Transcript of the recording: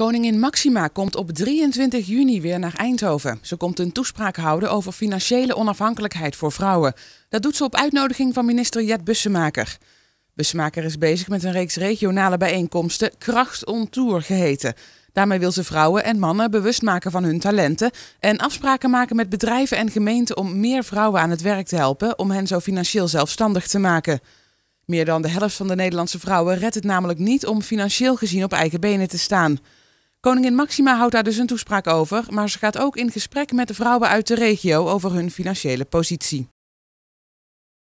Koningin Maxima komt op 23 juni weer naar Eindhoven. Ze komt een toespraak houden over financiële onafhankelijkheid voor vrouwen. Dat doet ze op uitnodiging van minister Jet Bussemaker. Bussemaker is bezig met een reeks regionale bijeenkomsten, Kracht on Tour geheten. Daarmee wil ze vrouwen en mannen bewust maken van hun talenten en afspraken maken met bedrijven en gemeenten om meer vrouwen aan het werk te helpen om hen zo financieel zelfstandig te maken. Meer dan de helft van de Nederlandse vrouwen redt het namelijk niet om financieel gezien op eigen benen te staan. Koningin Maxima houdt daar dus een toespraak over, maar ze gaat ook in gesprek met de vrouwen uit de regio over hun financiële positie.